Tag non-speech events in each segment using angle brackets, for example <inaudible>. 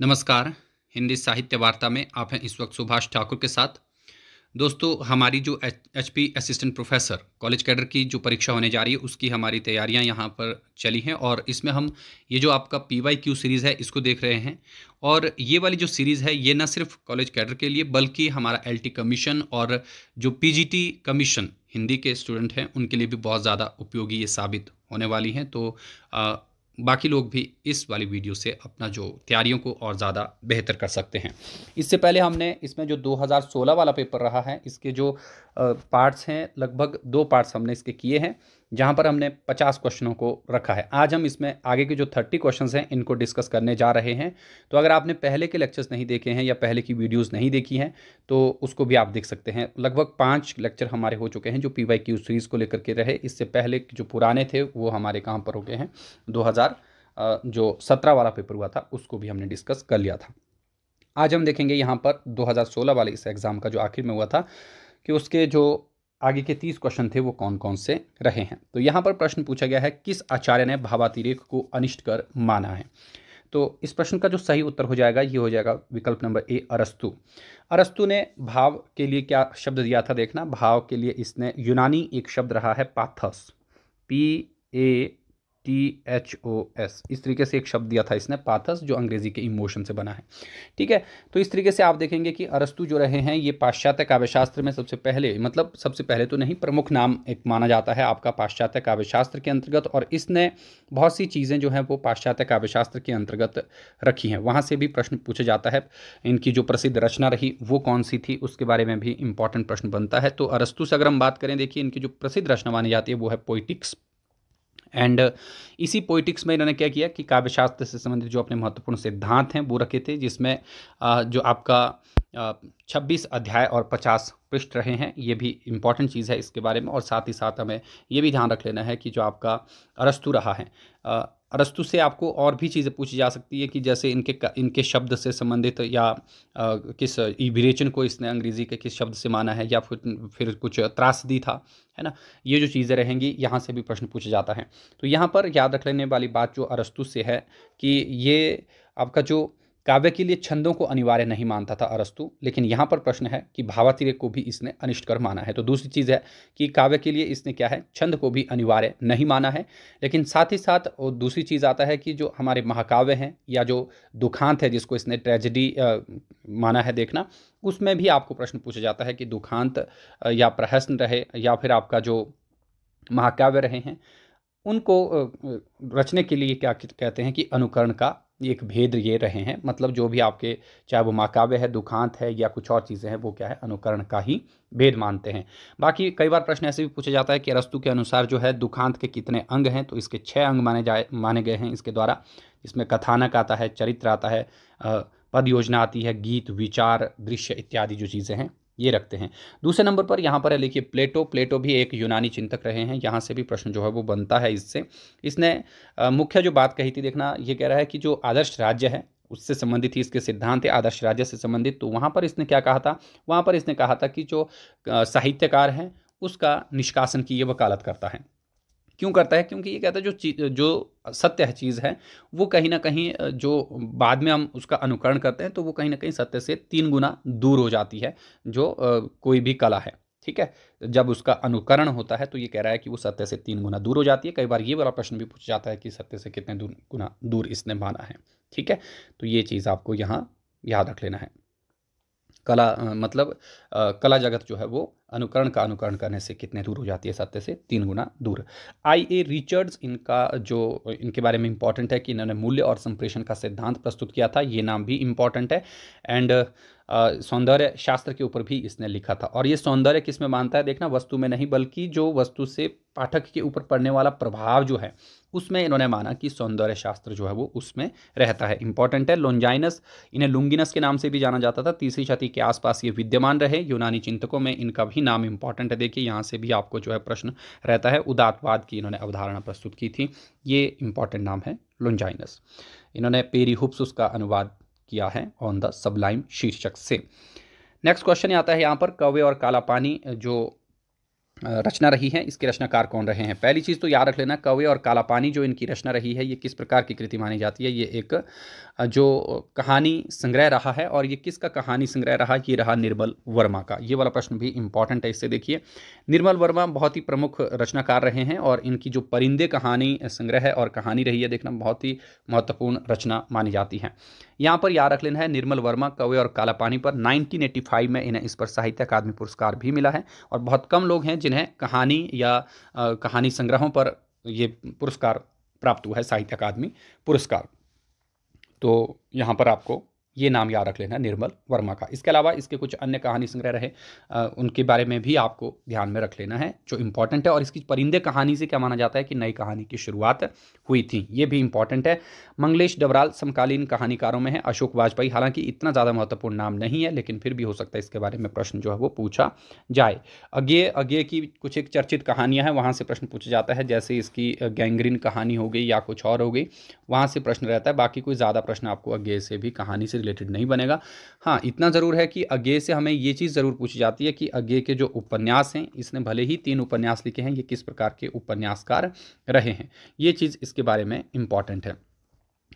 नमस्कार हिंदी साहित्य वार्ता में आप हैं इस वक्त सुभाष ठाकुर के साथ दोस्तों हमारी जो H P assistant professor college cadre की जो परीक्षा होने जा रही है उसकी हमारी तैयारियां यहां पर चली हैं और इसमें हम ये जो आपका पी वाई क्यू सीरीज़ है इसको देख रहे हैं और ये वाली जो सीरीज़ है ये न सिर्फ कॉलेज कैडर के लिए बल्कि हमारा एल टी कमीशन और जो P G T commission Hindi के स्टूडेंट हैं उनके लिए भी बहुत ज़्यादा उपयोगी ये साबित होने वाली हैं तो बाकी लोग भी इस वाली वीडियो से अपना जो तैयारियों को और ज़्यादा बेहतर कर सकते हैं इससे पहले हमने इसमें जो 2016 वाला पेपर रहा है इसके जो पार्ट्स हैं लगभग दो पार्ट्स हमने इसके किए हैं जहाँ पर हमने 50 क्वेश्चनों को रखा है आज हम इसमें आगे के जो 30 क्वेश्चंस हैं इनको डिस्कस करने जा रहे हैं तो अगर आपने पहले के लेक्चर्स नहीं देखे हैं या पहले की वीडियोस नहीं देखी हैं तो उसको भी आप देख सकते हैं लगभग पाँच लेक्चर हमारे हो चुके हैं जो पी वाई क्यू सीरीज़ को लेकर के रहे इससे पहले जो पुराने थे वो हमारे कहाँ पर हो गए हैं दो जो सत्रह वाला पेपर हुआ था उसको भी हमने डिस्कस कर लिया था आज हम देखेंगे यहाँ पर 2016 वाले इस एग्ज़ाम का जो आखिर में हुआ था कि उसके जो आगे के तीस क्वेश्चन थे वो कौन कौन से रहे हैं तो यहाँ पर प्रश्न पूछा गया है किस आचार्य ने भावातिरेक को अनिष्ट कर माना है तो इस प्रश्न का जो सही उत्तर हो जाएगा ये हो जाएगा विकल्प नंबर ए अरस्तु अरस्तु ने भाव के लिए क्या शब्द दिया था देखना भाव के लिए इसने यूनानी एक शब्द रहा है pathos P A T H O S इस तरीके से एक शब्द दिया था इसने पाथस जो अंग्रेजी के इमोशन से बना है ठीक है तो इस तरीके से आप देखेंगे कि अरस्तु जो रहे हैं ये पाश्चात्य काव्यशास्त्र में सबसे पहले मतलब सबसे पहले तो नहीं प्रमुख नाम एक माना जाता है आपका पाश्चात्य काव्यशास्त्र के अंतर्गत और इसने बहुत सी चीज़ें जो हैं वो पाश्चात्य काव्यशास्त्र के अंतर्गत रखी हैं वहाँ से भी प्रश्न पूछा जाता है इनकी जो प्रसिद्ध रचना रही वो कौन सी थी उसके बारे में भी इंपॉर्टेंट प्रश्न बनता है तो अरस्तु से अगर हम बात करें देखिए इनकी जो प्रसिद्ध रचना मानी जाती है वो है पोइटिक्स एंड uh, इसी पोइटिक्स में इन्होंने क्या किया कि काव्यशास्त्र से संबंधित जो अपने महत्वपूर्ण सिद्धांत हैं वो रखे थे जिसमें जो आपका 26 अध्याय और 50 पृष्ठ रहे हैं ये भी इम्पॉर्टेंट चीज़ है इसके बारे में और साथ ही साथ हमें ये भी ध्यान रख लेना है कि जो आपका अरस्तु रहा है अरस्तु से आपको और भी चीज़ें पूछी जा सकती है कि जैसे इनके इनके शब्द से संबंधित या आ, किस विरेचन को इसने अंग्रेज़ी के किस शब्द से माना है या फिर फिर कुछ त्रासदी था है ना ये जो चीज़ें रहेंगी यहाँ से भी प्रश्न पूछा जाता है तो यहाँ पर याद रख लेने वाली बात जो अरस्तु से है कि ये आपका जो काव्य के लिए छंदों को अनिवार्य नहीं मानता था अरस्तु लेकिन यहाँ पर प्रश्न है कि भावातिरेक को भी इसने अनिष्टकर माना है तो दूसरी चीज़ है कि काव्य के लिए इसने क्या है छंद को भी अनिवार्य नहीं माना है लेकिन साथ ही साथ और दूसरी चीज़ आता है कि जो हमारे महाकाव्य हैं या जो दुखांत है जिसको इसने ट्रेजिडी माना है देखना उसमें भी आपको प्रश्न पूछा जाता है कि दुखांत या प्रहसन रहे या फिर आपका जो महाकाव्य रहे हैं उनको रचने के लिए क्या कहते हैं कि अनुकरण का एक भेद ये रहे हैं मतलब जो भी आपके चाहे वो माकाव्य है दुखांत है या कुछ और चीज़ें हैं वो क्या है अनुकरण का ही भेद मानते हैं बाकी कई बार प्रश्न ऐसे भी पूछा जाता है कि अरस्तु के अनुसार जो है दुखांत के कितने अंग हैं तो इसके छः अंग माने जाए माने गए हैं इसके द्वारा इसमें कथानक आता है चरित्र आता है पद योजना आती है गीत विचार दृश्य इत्यादि जो चीज़ें हैं ये रखते हैं दूसरे नंबर पर यहाँ पर है लिखिए प्लेटो प्लेटो भी एक यूनानी चिंतक रहे हैं यहाँ से भी प्रश्न जो है वो बनता है इससे इसने मुख्य जो बात कही थी देखना ये कह रहा है कि जो आदर्श राज्य है उससे संबंधित ही इसके सिद्धांत है आदर्श राज्य से संबंधित तो वहाँ पर इसने क्या कहा था वहाँ पर इसने कहा था कि जो साहित्यकार हैं उसका निष्कासन की ये वकालत करता है क्यों करता है क्योंकि ये कहता है जो जो सत्य है चीज़ है वो कहीं ना कहीं जो बाद में हम उसका अनुकरण करते हैं तो वो कहीं ना कहीं सत्य से तीन गुना दूर हो जाती है जो कोई भी कला है ठीक है जब उसका अनुकरण होता है तो ये कह रहा है कि वो सत्य से तीन गुना दूर हो जाती है कई बार ये वाला प्रश्न भी पूछ जाता है कि सत्य से कितने दूर गुना दूर इसने माना है ठीक है तो ये चीज़ आपको यहाँ याद रख लेना है कला मतलब कला जगत जो है वो अनुकरण का अनुकरण करने से कितने दूर हो जाती है सत्य से तीन गुना दूर आई ए रिचर्ड्स इनका जो इनके बारे में इंपॉर्टेंट है कि इन्होंने मूल्य और संप्रेषण का सिद्धांत प्रस्तुत किया था ये नाम भी इम्पॉर्टेंट है एंड सौंदर्य शास्त्र के ऊपर भी इसने लिखा था और ये सौंदर्य किस में मानता है देखना वस्तु में नहीं बल्कि जो वस्तु से पाठक के ऊपर पड़ने वाला प्रभाव जो है उसमें इन्होंने माना कि सौंदर्य शास्त्र जो है वो उसमें रहता है इंपॉर्टेंट है लोंजाइनस इन्हें लुंगिनस के नाम से भी जाना जाता था तीसरी शती के आसपास ये विद्यमान रहे यूनानी चिंतकों में इनका भी नाम इंपॉर्टेंट है देखिए यहाँ से भी आपको जो है प्रश्न रहता है उदातवाद की इन्होंने अवधारणा प्रस्तुत की थी ये इंपॉर्टेंट नाम है लोंजाइनस इन्होंने पेरी हुप्स उसका अनुवाद किया है ऑन द सबलाइम शीर्षक से नेक्स्ट क्वेश्चन आता है यहाँ पर कवे और काला पानी जो रचना रही है इसके रचनाकार कौन रहे हैं पहली चीज़ तो याद रख लेना कवे और काला पानी जो इनकी रचना रही है ये किस प्रकार की कृति मानी जाती है ये एक जो कहानी संग्रह रहा है और ये किसका कहानी संग्रह रहा ये रहा निर्मल वर्मा का ये वाला प्रश्न भी इंपॉर्टेंट है इससे देखिए निर्मल वर्मा बहुत ही प्रमुख रचनाकार रहे हैं और इनकी जो परिंदे कहानी संग्रह है और कहानी रही है देखना बहुत ही महत्वपूर्ण रचना मानी जाती है यहाँ पर याद रख लेना है निर्मल वर्मा कवे और काला पानी पर 1985 में इन्हें इस पर साहित्य अकादमी पुरस्कार भी मिला है और बहुत कम लोग हैं जिन्हें कहानी या कहानी संग्रहों पर ये पुरस्कार प्राप्त हुआ है साहित्य अकादमी पुरस्कार तो यहाँ पर आपको ये नाम याद रख लेना निर्मल वर्मा का इसके अलावा इसके कुछ अन्य कहानी संग्रह रहे आ, उनके बारे में भी आपको ध्यान में रख लेना है जो इंपॉर्टेंट है और इसकी परिंदे कहानी से क्या माना जाता है कि नई कहानी की शुरुआत हुई थी ये भी इंपॉर्टेंट है मंगलेश डबराल समकालीन कहानीकारों में है अशोक वाजपेयी हालांकि इतना ज़्यादा महत्वपूर्ण नाम नहीं है लेकिन फिर भी हो सकता है इसके बारे में प्रश्न जो है वो पूछा जाए अगे अगे की कुछ एक चर्चित कहानियाँ हैं वहाँ से प्रश्न पूछा जाता है जैसे इसकी गैंग्रीन कहानी हो गई या कुछ और हो गई वहाँ से प्रश्न रहता है बाकी कोई ज़्यादा प्रश्न आपको अगे से भी कहानी से रिलेटेड नहीं बनेगा हाँ इतना ज़रूर है कि अज्ञे से हमें ये चीज़ ज़रूर पूछी जाती है कि अज्ञे के जो उपन्यास हैं इसने भले ही तीन उपन्यास लिखे हैं ये किस प्रकार के उपन्यासकार रहे हैं ये चीज़ इसके बारे में इम्पॉर्टेंट है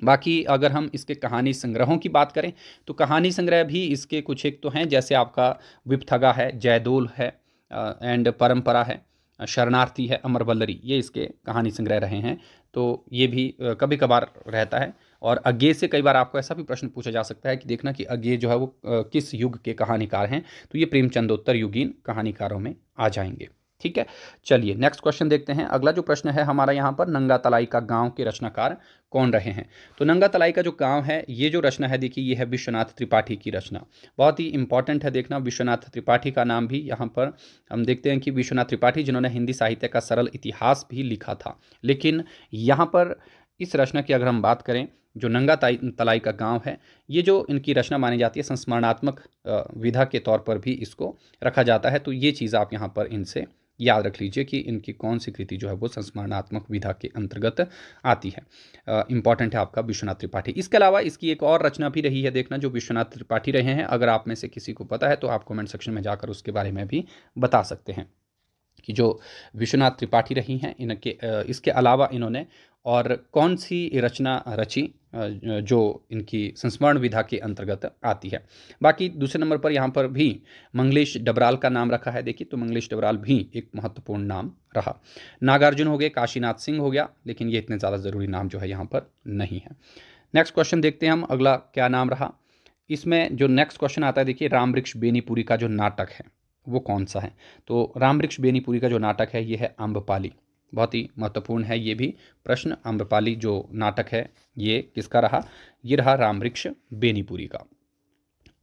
बाकी अगर हम इसके कहानी संग्रहों की बात करें तो कहानी संग्रह भी इसके कुछ एक तो हैं जैसे आपका विपथगा है जयदोल है एंड परंपरा है शरणार्थी है अमरबल्लरी ये इसके कहानी संग्रह रहे हैं तो ये भी कभी कभार रहता है और अज्ञे से कई बार आपको ऐसा भी प्रश्न पूछा जा सकता है कि देखना कि अज्ञे जो है वो किस युग के कहानीकार हैं तो ये प्रेमचंदोत्तर युगीन कहानीकारों में आ जाएंगे ठीक है चलिए नेक्स्ट क्वेश्चन देखते हैं अगला जो प्रश्न है हमारा यहाँ पर नंगा तलाई का गांव के रचनाकार कौन रहे हैं तो नंगा तलाई का जो गांव है ये जो रचना है देखिए ये है विश्वनाथ त्रिपाठी की रचना बहुत ही इंपॉर्टेंट है देखना विश्वनाथ त्रिपाठी का नाम भी यहाँ पर हम देखते हैं कि विश्वनाथ त्रिपाठी जिन्होंने हिंदी साहित्य का सरल इतिहास भी लिखा था लेकिन यहाँ पर इस रचना की अगर हम बात करें जो नंगा तलाई का गांव है ये जो इनकी रचना मानी जाती है संस्मरणात्मक विधा के तौर पर भी इसको रखा जाता है तो ये चीज़ आप यहाँ पर इनसे याद रख लीजिए कि इनकी कौन सी कृति जो है वो संस्मरणात्मक विधा के अंतर्गत आती है इंपॉर्टेंट है आपका विश्वनाथ त्रिपाठी इसके अलावा इसकी एक और रचना भी रही है देखना जो विश्वनाथ त्रिपाठी रहे हैं अगर आप में से किसी को पता है तो आप कमेंट सेक्शन में जाकर उसके बारे में भी बता सकते हैं कि जो विश्वनाथ त्रिपाठी रही हैं इनके इसके अलावा इन्होंने और कौन सी रचना रची जो इनकी संस्मरण विधा के अंतर्गत आती है बाकी दूसरे नंबर पर यहाँ पर भी मंगलेश डबराल का नाम रखा है देखिए तो मंगलेश डबराल भी एक महत्वपूर्ण नाम रहा नागार्जुन हो गए काशीनाथ सिंह हो गया लेकिन ये इतने ज़्यादा ज़रूरी नाम जो है यहाँ पर नहीं है नेक्स्ट क्वेश्चन देखते हैं हम अगला क्या नाम रहा इसमें जो नेक्स्ट क्वेश्चन आता है देखिए राम वृक्ष बेनीपुरी का जो नाटक है वो कौन सा है तो राम वृक्ष बेनीपुरी का जो नाटक है ये है अम्बपाली बहुत ही महत्वपूर्ण है ये भी प्रश्न आम्रपाली जो नाटक है ये किसका रहा ये रहा रामवृक्ष बेनीपुरी का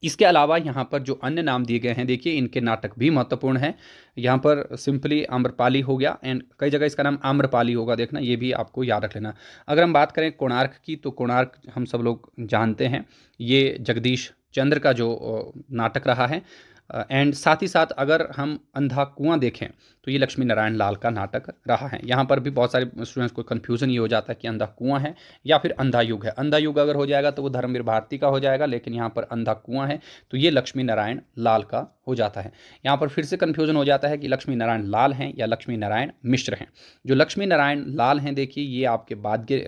इसके अलावा यहाँ पर जो अन्य नाम दिए गए हैं देखिए इनके नाटक भी महत्वपूर्ण हैं यहाँ पर सिंपली आम्रपाली हो गया एंड कई जगह इसका नाम आम्रपाली होगा देखना ये भी आपको याद रख लेना अगर हम बात करें कोणार्क की तो कोणार्क हम सब लोग जानते हैं ये जगदीश चंद्र का जो नाटक रहा है एंड साथ ही साथ अगर हम अंधा कुआं देखें तो ये लक्ष्मी नारायण लाल का नाटक रहा है यहाँ पर भी बहुत सारे स्टूडेंट्स को कन्फ्यूज़न ये हो जाता है कि अंधा कुआं है या फिर अंधा युग है अंधा युग अगर हो जाएगा तो वो धर्मवीर भारती का हो जाएगा लेकिन यहाँ पर अंधा कुआं है तो ये लक्ष्मी नारायण लाल का हो जाता है यहाँ पर फिर से कन्फ्यूज़न हो जाता है कि लक्ष्मी नारायण लाल हैं या लक्ष्मी नारायण मिश्र हैं जो लक्ष्मी नारायण लाल हैं देखिए ये आपके बाद के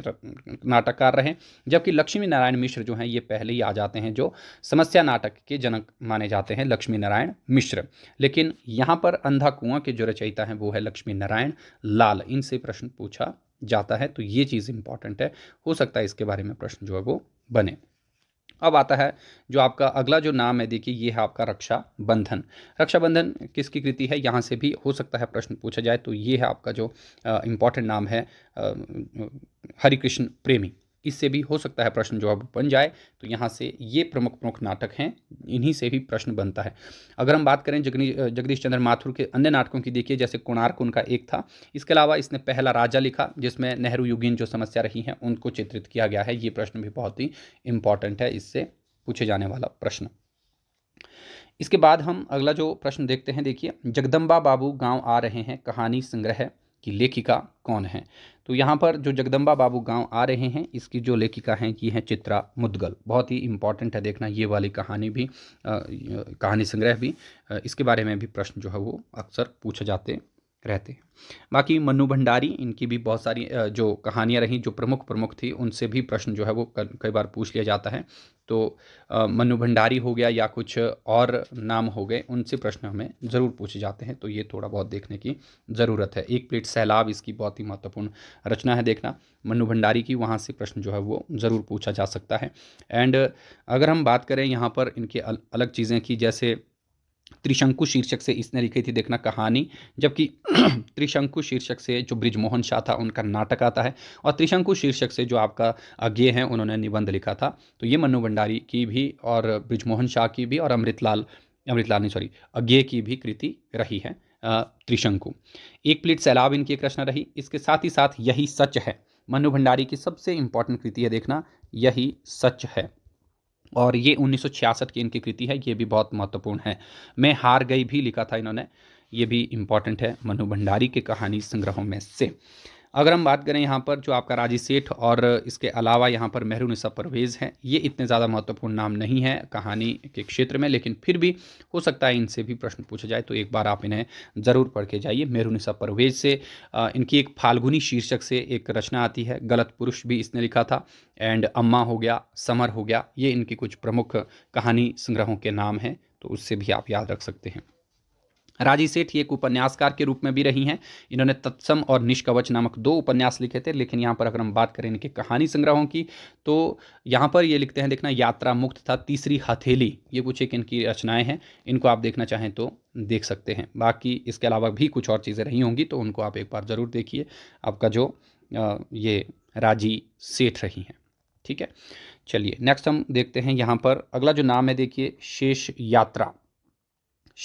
नाटककार रहे जबकि लक्ष्मी नारायण मिश्र जो हैं ये पहले ही आ जाते हैं जो समस्या नाटक के जनक माने जाते हैं लक्ष्मी नारायण मिश्र लेकिन यहाँ पर अंधा कुआं के जो रचय रचयिता हैं वो है लक्ष्मी नारायण लाल इनसे प्रश्न पूछा जाता है तो ये चीज़ इंपॉर्टेंट है हो सकता है इसके बारे में प्रश्न जो है वो बने अब आता है जो आपका अगला जो नाम है देखिए ये है आपका रक्षाबंधन रक्षाबंधन किसकी कृति है यहाँ से भी हो सकता है प्रश्न पूछा जाए तो ये है आपका जो इम्पोर्टेंट नाम है हरिकृष्ण प्रेमी इससे भी हो सकता है प्रश्न जवाब बन जाए तो यहाँ से ये प्रमुख प्रमुख नाटक हैं इन्हीं से भी प्रश्न बनता है अगर हम बात करें जगनी जगदीश चंद्र माथुर के अन्य नाटकों की देखिए जैसे कोणार्क उनका एक था इसके अलावा इसने पहला राजा लिखा जिसमें नेहरू युगीन जो समस्या रही हैं उनको चित्रित किया गया है ये प्रश्न भी बहुत ही इम्पॉर्टेंट है इससे पूछे जाने वाला प्रश्न इसके बाद हम अगला जो प्रश्न देखते हैं देखिए जगदम्बा बाबू गांव आ रहे हैं कहानी संग्रह कि लेखिका कौन है तो यहाँ पर जो जगदम्बा बाबू गांव आ रहे हैं इसकी जो लेखिका हैं ये हैं चित्रा मुद्गल बहुत ही इम्पॉर्टेंट है देखना ये वाली कहानी भी आ, कहानी संग्रह भी आ, इसके बारे में भी प्रश्न जो है वो अक्सर पूछे जाते रहते बाकी मनु भंडारी इनकी भी बहुत सारी जो कहानियाँ रहीं जो प्रमुख प्रमुख थी उनसे भी प्रश्न जो है वो कई बार पूछ लिया जाता है तो मनु भंडारी हो गया या कुछ और नाम हो गए उनसे प्रश्न हमें ज़रूर पूछे जाते हैं तो ये थोड़ा बहुत देखने की ज़रूरत है एक प्लेट सैलाब इसकी बहुत ही महत्वपूर्ण रचना है देखना मनु भंडारी की वहाँ से प्रश्न जो है वो ज़रूर पूछा जा सकता है एंड अगर हम बात करें यहाँ पर इनके अलग चीज़ें की जैसे त्रिशंकु शीर्षक से इसने लिखी थी देखना कहानी जबकि <clears throat> त्रिशंकु शीर्षक से जो ब्रिजमोहन शाह था उनका नाटक आता है और त्रिशंकु शीर्षक से जो आपका अज्ञे हैं उन्होंने निबंध लिखा था तो ये मनु भंडारी की भी और ब्रिजमोहन शाह की भी और अमृतलाल अमृतलाल नहीं सॉरी अज्ञे की भी कृति रही है त्रिशंकु एक प्लेट सैलाब इनकी एक रचना रही इसके साथ ही साथ यही सच है मनु भंडारी की सबसे इंपॉर्टेंट कृति है देखना यही सच है और ये 1966 की इनकी कृति है ये भी बहुत महत्वपूर्ण है मैं हार गई भी लिखा था इन्होंने ये भी इम्पॉर्टेंट है मनु भंडारी के कहानी संग्रहों में से अगर हम बात करें यहाँ पर जो आपका राजी सेठ और इसके अलावा यहाँ पर मेहरू सा परवेज़ हैं ये इतने ज़्यादा महत्वपूर्ण नाम नहीं है कहानी के क्षेत्र में लेकिन फिर भी हो सकता है इनसे भी प्रश्न पूछा जाए तो एक बार आप इन्हें ज़रूर पढ़ के जाइए मेहरू सा परवेज़ से इनकी एक फाल्गुनी शीर्षक से एक रचना आती है गलत पुरुष भी इसने लिखा था एंड अम्मा हो गया समर हो गया ये इनकी कुछ प्रमुख कहानी संग्रहों के नाम हैं तो उससे भी आप याद रख सकते हैं राजी सेठ ये एक उपन्यासकार के रूप में भी रही हैं इन्होंने तत्सम और निष्कवच नामक दो उपन्यास लिखे थे लेकिन यहाँ पर अगर हम बात करें इनके कहानी संग्रहों की तो यहाँ पर ये लिखते हैं देखना यात्रा मुक्त था तीसरी हथेली ये कुछ एक इनकी रचनाएँ हैं इनको आप देखना चाहें तो देख सकते हैं बाकी इसके अलावा भी कुछ और चीज़ें रही होंगी तो उनको आप एक बार ज़रूर देखिए आपका जो ये राजी सेठ रही हैं ठीक है चलिए नेक्स्ट हम देखते हैं यहाँ पर अगला जो नाम है देखिए शेष यात्रा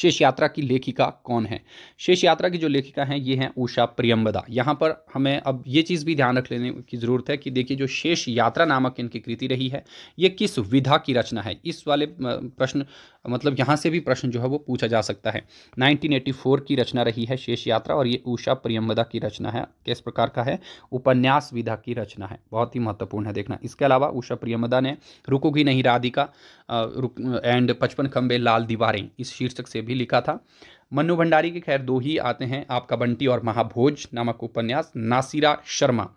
शेष यात्रा की लेखिका कौन है शेष यात्रा की जो लेखिका हैं ये हैं उषा प्रियम्बदा यहाँ पर हमें अब ये चीज़ भी ध्यान रख लेने की ज़रूरत है कि देखिए जो शेष यात्रा नामक इनकी कृति रही है ये किस विधा की रचना है इस वाले प्रश्न मतलब यहाँ से भी प्रश्न जो है वो पूछा जा सकता है 1984 की रचना रही है शेष यात्रा और ये उषा प्रियम्बदा की रचना है किस प्रकार का है उपन्यास विधा की रचना है बहुत ही महत्वपूर्ण है देखना इसके अलावा उषा प्रियम्बदा ने रुकोगी नहीं राधिका एंड पचपन खम्बे लाल दीवारें इस शीर्षक से भी लिखा था मनु भंडारी के खैर दो ही आते हैं आपका बंटी और महाभोज नामक उपन्यास नासिरा शर्मा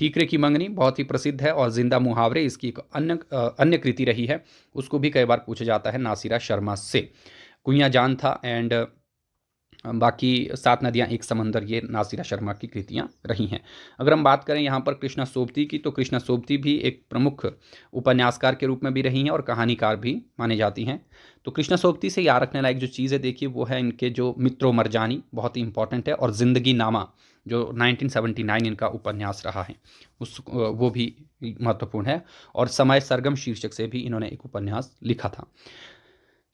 ठीकरे की मंगनी बहुत ही प्रसिद्ध है और जिंदा मुहावरे इसकी एक अन्य अन्य कृति रही है उसको भी कई बार पूछा जाता है नासिरा शर्मा से कुया जान था एंड बाकी सात नदियाँ एक समंदर ये नासिरा शर्मा की कृतियाँ रही हैं अगर हम बात करें यहाँ पर कृष्णा सोबती की तो कृष्णा सोबती भी एक प्रमुख उपन्यासकार के रूप में भी रही हैं और कहानीकार भी माने जाती हैं तो कृष्णा सोबती से याद रखने लायक जो चीज़ है देखिए वो है इनके जो मित्रो मरजानी बहुत ही इंपॉर्टेंट है और ज़िंदगी नामा जो 1979 इनका उपन्यास रहा है उस वो भी महत्वपूर्ण है और समय सरगम शीर्षक से भी इन्होंने एक उपन्यास लिखा था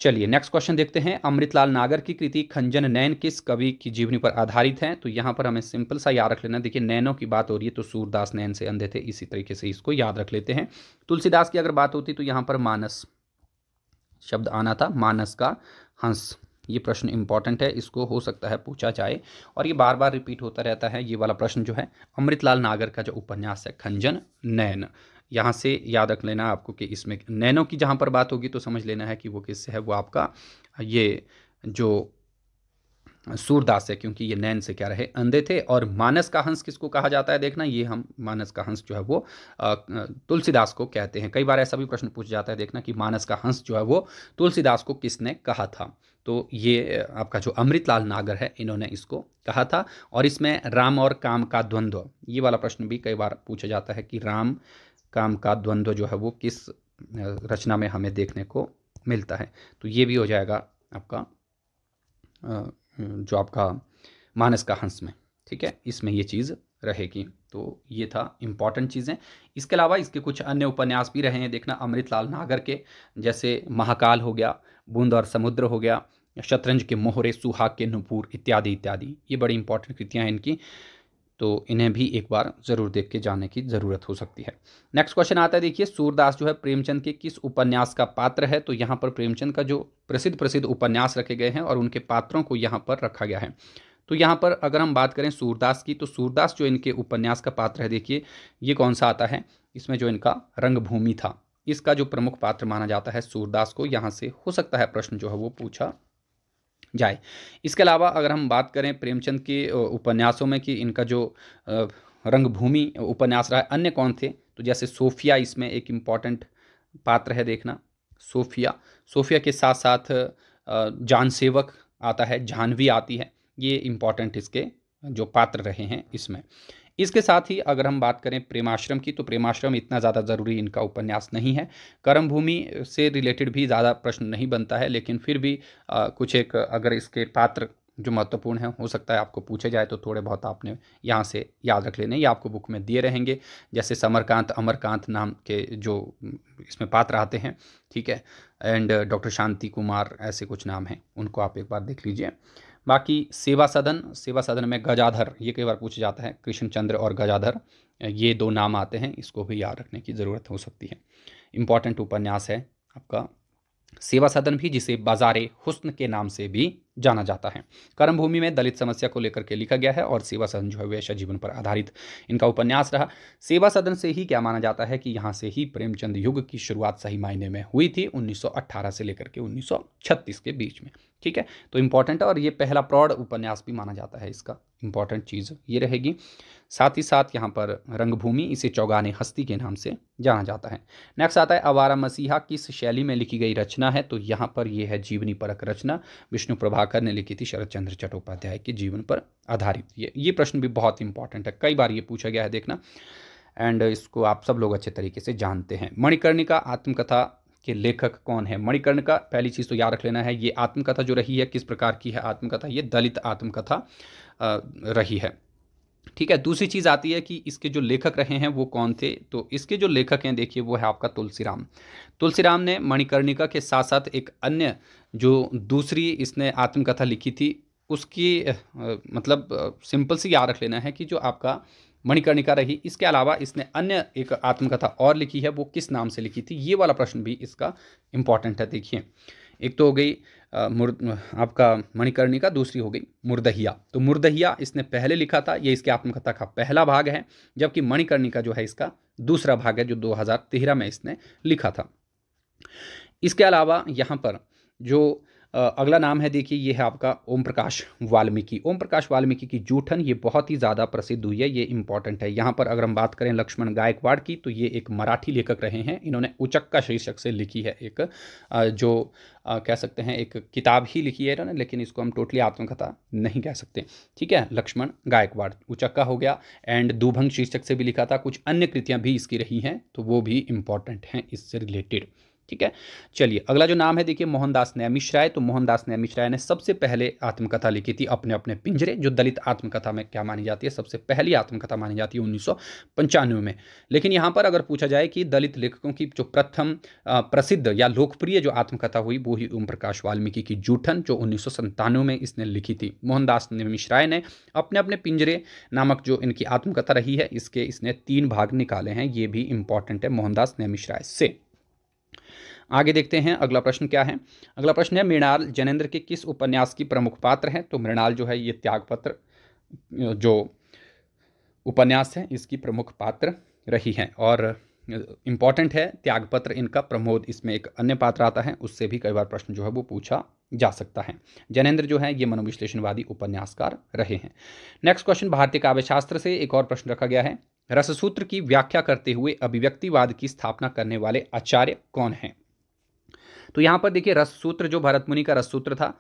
चलिए नेक्स्ट क्वेश्चन देखते हैं अमृतलाल नागर की कृति खंजन नैन किस कवि की जीवनी पर आधारित है तो यहाँ पर हमें सिंपल सा याद रख लेना देखिए नैनों की बात हो रही है तो सूरदास नैन से अंधे थे इसी तरीके से इसको याद रख लेते हैं तुलसीदास की अगर बात होती तो यहाँ पर मानस शब्द आना था मानस का हंस ये प्रश्न इंपॉर्टेंट है इसको हो सकता है पूछा जाए और ये बार बार रिपीट होता रहता है ये वाला प्रश्न जो है अमृतलाल नागर का जो उपन्यास है खंजन नैन यहाँ से याद रख लेना आपको कि इसमें नैनो की जहाँ पर बात होगी तो समझ लेना है कि वो किससे है वो आपका ये जो सूरदास है क्योंकि ये नैन से क्या रहे अंधे थे और मानस का हंस किसको कहा जाता है देखना ये हम मानस का हंस जो है वो तुलसीदास को कहते हैं कई बार ऐसा भी प्रश्न पूछ जाता है देखना कि मानस का हंस जो है वो तुलसीदास को किसने कहा था तो ये आपका जो अमृतलाल नागर है इन्होंने इसको कहा था और इसमें राम और काम का द्वंद्व ये वाला प्रश्न भी कई बार पूछा जाता है कि राम काम का द्वंद्व जो है वो किस रचना में हमें देखने को मिलता है तो ये भी हो जाएगा आपका जो आपका मानस का हंस में ठीक है इसमें ये चीज़ रहेगी तो ये था इम्पॉर्टेंट चीज़ें इसके अलावा इसके कुछ अन्य उपन्यास भी रहे हैं देखना अमृतलाल नागर के जैसे महाकाल हो गया बूंद और समुद्र हो गया शतरंज के मोहरे सुहाग के नूपुर इत्यादि इत्यादि ये बड़ी इंपॉर्टेंट कृतियाँ हैं इनकी तो इन्हें भी एक बार ज़रूर देख के जाने की ज़रूरत हो सकती है नेक्स्ट क्वेश्चन आता है देखिए सूरदास जो है प्रेमचंद के किस उपन्यास का पात्र है तो यहाँ पर प्रेमचंद का जो प्रसिद्ध प्रसिद्ध उपन्यास रखे गए हैं और उनके पात्रों को यहाँ पर रखा गया है तो यहाँ पर अगर हम बात करें सूरदास की तो सूरदास जो इनके उपन्यास का पात्र है देखिए ये कौन सा आता है इसमें जो इनका रंगभूमि था इसका जो प्रमुख पात्र माना जाता है सूरदास को यहाँ से हो सकता है प्रश्न जो है वो पूछा जाए इसके अलावा अगर हम बात करें प्रेमचंद के उपन्यासों में कि इनका जो रंगभूमि उपन्यास रहा अन्य कौन थे तो जैसे सोफिया इसमें एक इम्पॉर्टेंट पात्र है देखना सोफिया सोफिया के साथ साथ जान सेवक आता है जानवी आती है ये इम्पॉर्टेंट इसके जो पात्र रहे हैं इसमें इसके साथ ही अगर हम बात करें प्रेमाश्रम की तो प्रेमाश्रम इतना ज़्यादा ज़रूरी इनका उपन्यास नहीं है कर्म भूमि से रिलेटेड भी ज़्यादा प्रश्न नहीं बनता है लेकिन फिर भी आ, कुछ एक अगर इसके पात्र जो महत्वपूर्ण है हो सकता है आपको पूछे जाए तो थोड़े बहुत आपने यहाँ से याद रख लेने या आपको बुक में दिए रहेंगे जैसे समरकांत अमरकांत नाम के जो इसमें पात्र आते हैं ठीक है एंड डॉक्टर शांति कुमार ऐसे कुछ नाम हैं उनको आप एक बार देख लीजिए बाकी सेवा सदन सेवा सदन में गजाधर ये कई बार पूछा जाता है कृष्णचंद्र और गजाधर ये दो नाम आते हैं इसको भी याद रखने की ज़रूरत हो सकती है इम्पॉर्टेंट उपन्यास है आपका सेवा सदन भी जिसे बाजार हुस्न के नाम से भी जाना जाता है कर्म भूमि में दलित समस्या को लेकर के लिखा गया है और सेवा सदन जो है वैश्य जीवन पर आधारित इनका उपन्यास रहा सेवा सदन से ही क्या माना जाता है कि यहाँ से ही प्रेमचंद युग की शुरुआत सही मायने में हुई थी 1918 से लेकर के 1936 के बीच में ठीक है तो इम्पॉर्टेंट है और ये पहला प्रौढ़ उपन्यास भी माना जाता है इसका इम्पॉर्टेंट चीज़ ये रहेगी साथ ही साथ यहाँ पर रंगभूमि इसे चौगाने हस्ती के नाम से जाना जाता है नेक्स्ट आता है अवारा मसीहा किस शैली में लिखी गई रचना है तो यहाँ पर यह है जीवनी परक रचना विष्णु प्रभा प्रभाकर ने लिखी थी शरद चंद्र चट्टोपाध्याय के जीवन पर आधारित ये ये प्रश्न भी बहुत इंपॉर्टेंट है कई बार ये पूछा गया है देखना एंड इसको आप सब लोग अच्छे तरीके से जानते हैं मणिकर्णिका आत्मकथा के लेखक कौन है मणिकर्णिका पहली चीज़ तो याद रख लेना है ये आत्मकथा जो रही है किस प्रकार की है आत्मकथा ये दलित आत्मकथा रही है ठीक है दूसरी चीज़ आती है कि इसके जो लेखक रहे हैं वो कौन थे तो इसके जो लेखक हैं देखिए वो है आपका तुलसीराम तुलसीराम ने मणिकर्णिका के साथ साथ एक अन्य जो दूसरी इसने आत्मकथा लिखी थी उसकी मतलब सिंपल सी याद रख लेना है कि जो आपका मणिकर्णिका रही इसके अलावा इसने अन्य एक आत्मकथा और लिखी है वो किस नाम से लिखी थी ये वाला प्रश्न भी इसका इंपॉर्टेंट है देखिए एक तो हो गई आपका मणिकर्णिका दूसरी हो गई मुर्दहिया तो मुर्दहिया इसने पहले लिखा था ये इसके आत्मकथा का पहला भाग है जबकि मणिकर्णिका जो है इसका दूसरा भाग है जो 2013 में इसने लिखा था इसके अलावा यहाँ पर जो अगला नाम है देखिए ये है आपका ओम प्रकाश वाल्मीकि ओम प्रकाश वाल्मीकि की जूठन ये बहुत ही ज़्यादा प्रसिद्ध हुई है ये इंपॉर्टेंट है यहाँ पर अगर हम बात करें लक्ष्मण गायकवाड़ की तो ये एक मराठी लेखक रहे हैं इन्होंने उचक्का शीर्षक से लिखी है एक जो कह सकते हैं एक किताब ही लिखी है इन्होंने लेकिन इसको हम टोटली आत्मकथा नहीं कह सकते ठीक है लक्ष्मण गायकवाड़ उचक्का हो गया एंड दुभंग शीर्षक से भी लिखा था कुछ अन्य कृतियाँ भी इसकी रही हैं तो वो भी इम्पॉर्टेंट हैं इससे रिलेटेड ठीक है चलिए अगला जो नाम है देखिए मोहनदास नयामिश राय तो मोहनदास नयामिश राय ने सबसे पहले आत्मकथा लिखी थी अपने अपने पिंजरे जो दलित आत्मकथा में क्या मानी जाती है सबसे पहली आत्मकथा मानी जाती है उन्नीस में लेकिन यहाँ पर अगर पूछा जाए कि दलित लेखकों की जो प्रथम प्रसिद्ध या लोकप्रिय जो आत्मकथा हुई वो ही ओम प्रकाश वाल्मीकि की जूठन जो उन्नीस में इसने लिखी थी मोहनदास नयामिश राय ने अपने अपने पिंजरे नामक जो इनकी आत्मकथा रही है इसके इसने तीन भाग निकाले हैं ये भी इंपॉर्टेंट है मोहनदास नयामिश राय से आगे देखते हैं अगला प्रश्न क्या है अगला प्रश्न है मृणाल जैनेन्द्र के किस उपन्यास की प्रमुख पात्र है तो मृणाल जो है ये त्यागपत्र जो उपन्यास है इसकी प्रमुख पात्र रही है और इम्पॉर्टेंट है त्यागपत्र इनका प्रमोद इसमें एक अन्य पात्र आता है उससे भी कई बार प्रश्न जो है वो पूछा जा सकता है जनेन्द्र जो है ये मनोविश्लेषणवादी उपन्यासकार रहे हैं नेक्स्ट क्वेश्चन भारतीय काव्यशास्त्र से एक और प्रश्न रखा गया है रससूत्र की व्याख्या करते हुए अभिव्यक्तिवाद की स्थापना करने वाले आचार्य कौन हैं तो यहाँ पर देखिए रस सूत्र जो भरत मुनि का रस सूत्र था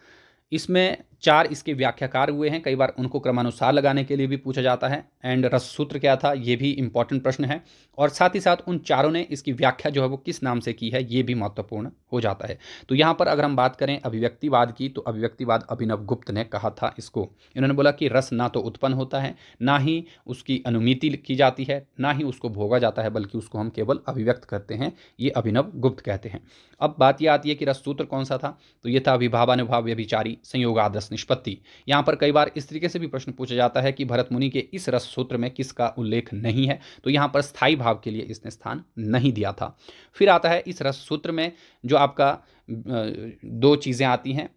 इसमें चार इसके व्याख्याकार हुए हैं कई बार उनको क्रमानुसार लगाने के लिए भी पूछा जाता है एंड रस सूत्र क्या था ये भी इंपॉर्टेंट प्रश्न है और साथ ही साथ उन चारों ने इसकी व्याख्या जो है वो किस नाम से की है ये भी महत्वपूर्ण हो जाता है तो यहाँ पर अगर हम बात करें अभिव्यक्तिवाद की तो अभिव्यक्तिवाद अभिनव गुप्त ने कहा था इसको इन्होंने बोला कि रस ना तो उत्पन्न होता है ना ही उसकी अनुमिति की जाती है ना ही उसको भोगा जाता है बल्कि उसको हम केवल अभिव्यक्त करते हैं ये अभिनव गुप्त कहते हैं अब बात यह आती है कि रस सूत्र कौन सा था तो ये था अभिभावानुभाव व्यभिचारी संयोगादर्श रस निष्पत्ति यहाँ पर कई बार इस तरीके से भी प्रश्न पूछा जाता है कि भरत मुनि के इस रस सूत्र में किसका उल्लेख नहीं है तो यहाँ पर स्थायी भाव के लिए इसने स्थान नहीं दिया था फिर आता है इस रस सूत्र में जो आपका दो चीज़ें आती हैं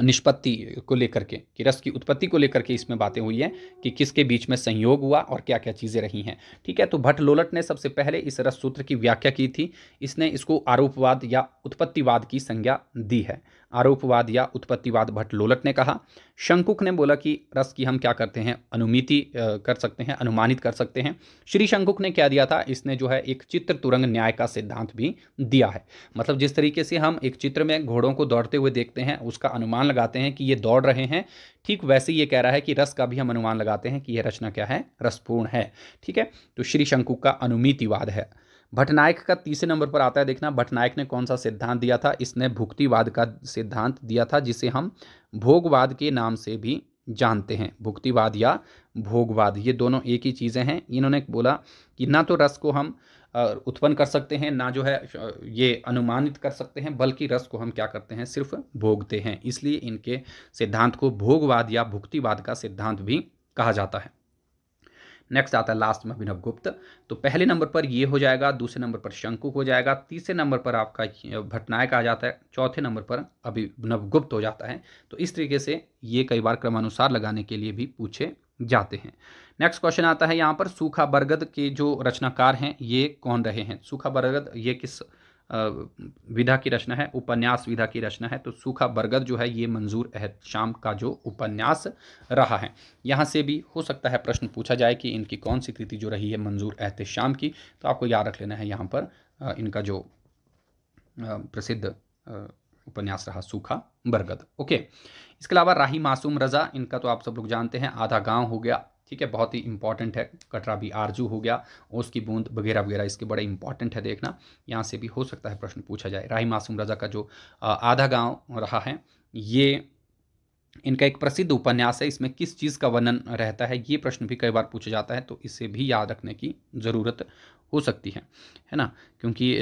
निष्पत्ति को लेकर के कि रस की उत्पत्ति को लेकर के इसमें बातें हुई हैं कि किसके बीच में संयोग हुआ और क्या क्या चीज़ें रही हैं ठीक है तो भट्ट लोलट ने सबसे पहले इस रस सूत्र की व्याख्या की थी इसने इसको आरोपवाद या उत्पत्तिवाद की संज्ञा दी है आरोपवाद या उत्पत्तिवाद भट्ट लोलट ने कहा शंकुक ने बोला कि रस की हम क्या करते हैं अनुमिति कर सकते हैं अनुमानित कर सकते हैं श्री शंकुक ने क्या दिया था इसने जो है एक चित्र तुरंग न्याय का सिद्धांत भी दिया है मतलब जिस तरीके से हम एक चित्र में घोड़ों को दौड़ते हुए देखते हैं उसका अनुमान लगाते हैं कि ये दौड़ रहे हैं ठीक वैसे ये कह रहा है कि रस का भी हम अनुमान लगाते हैं कि यह रचना क्या है रसपूर्ण है ठीक है तो श्री शंकुक का अनुमितिवाद है भटनायक का तीसरे नंबर पर आता है देखना भटनायक ने कौन सा सिद्धांत दिया था इसने भुक्तिवाद का सिद्धांत दिया था जिसे हम भोगवाद के नाम से भी जानते हैं भुक्तिवाद या भोगवाद ये दोनों एक ही चीज़ें हैं इन्होंने बोला कि ना तो रस को हम उत्पन्न कर सकते हैं ना जो है ये अनुमानित कर सकते हैं बल्कि रस को हम क्या करते हैं सिर्फ भोगते हैं इसलिए इनके सिद्धांत को भोगवाद या भुक्तिवाद का सिद्धांत भी कहा जाता है नेक्स्ट आता है लास्ट में अभिनव गुप्त तो पहले नंबर पर ये हो जाएगा दूसरे नंबर पर शंकुक हो जाएगा तीसरे नंबर पर आपका भटनायक आ जाता है चौथे नंबर पर अभिनव गुप्त हो जाता है तो इस तरीके से ये कई बार क्रमानुसार लगाने के लिए भी पूछे जाते हैं नेक्स्ट क्वेश्चन आता है यहाँ पर सूखा बरगद के जो रचनाकार हैं ये कौन रहे हैं सूखा बरगद ये किस विधा की रचना है उपन्यास विधा की रचना है तो सूखा बरगद जो है ये मंजूर अहद शाम का जो उपन्यास रहा है यहाँ से भी हो सकता है प्रश्न पूछा जाए कि इनकी कौन सी कृति जो रही है मंजूर अहत शाम की तो आपको याद रख लेना है यहाँ पर इनका जो प्रसिद्ध उपन्यास रहा सूखा बरगद ओके इसके अलावा राही मासूम रज़ा इनका तो आप सब लोग जानते हैं आधा गांव हो गया ठीक है बहुत ही इंपॉर्टेंट है कटरा भी आरजू हो गया ओस की बूंद वगैरह वगैरह इसके बड़े इंपॉर्टेंट है देखना यहाँ से भी हो सकता है प्रश्न पूछा जाए राही मासूम रजा का जो आधा गाँव रहा है ये इनका एक प्रसिद्ध उपन्यास है इसमें किस चीज़ का वर्णन रहता है ये प्रश्न भी कई बार पूछा जाता है तो इसे भी याद रखने की ज़रूरत हो सकती है है ना क्योंकि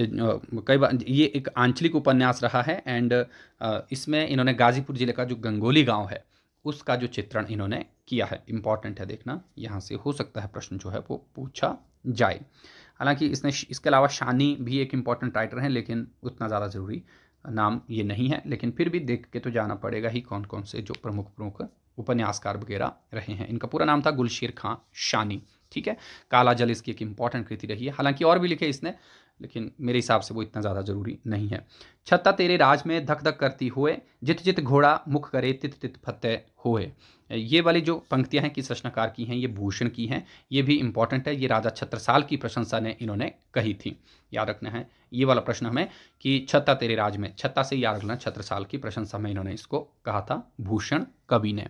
कई बार ये एक आंचलिक उपन्यास रहा है एंड इसमें इन्होंने गाजीपुर ज़िले का जो गंगोली गांव है उसका जो चित्रण इन्होंने किया है इम्पॉर्टेंट है देखना यहाँ से हो सकता है प्रश्न जो है वो पूछा जाए हालांकि इसने इसके अलावा शानी भी एक इम्पॉर्टेंट राइटर हैं लेकिन उतना ज़्यादा ज़रूरी नाम ये नहीं है लेकिन फिर भी देख के तो जाना पड़ेगा ही कौन कौन से जो प्रमुख प्रमुख उपन्यासकार वगैरह रहे हैं इनका पूरा नाम था गुलशीर खां शानी ठीक है काला जल इसकी एक इम्पॉर्टेंट कृति रही है हालांकि और भी लिखे इसने लेकिन मेरे हिसाब से वो इतना ज़्यादा ज़रूरी नहीं है छत्ता तेरे राज में धक धक करती हुए जित जित घोड़ा मुख करे तित तित फते हुए ये वाली जो पंक्तियां हैं किस रचनाकार की हैं ये भूषण की हैं ये भी इंपॉर्टेंट है ये राजा छत्रसाल की प्रशंसा ने इन्होंने कही थी याद रखना है ये वाला प्रश्न हमें कि छत्ता तेरे राज में छत्ता से याद रखना छत्रसाल की प्रशंसा में इन्होंने इसको कहा था भूषण कवि ने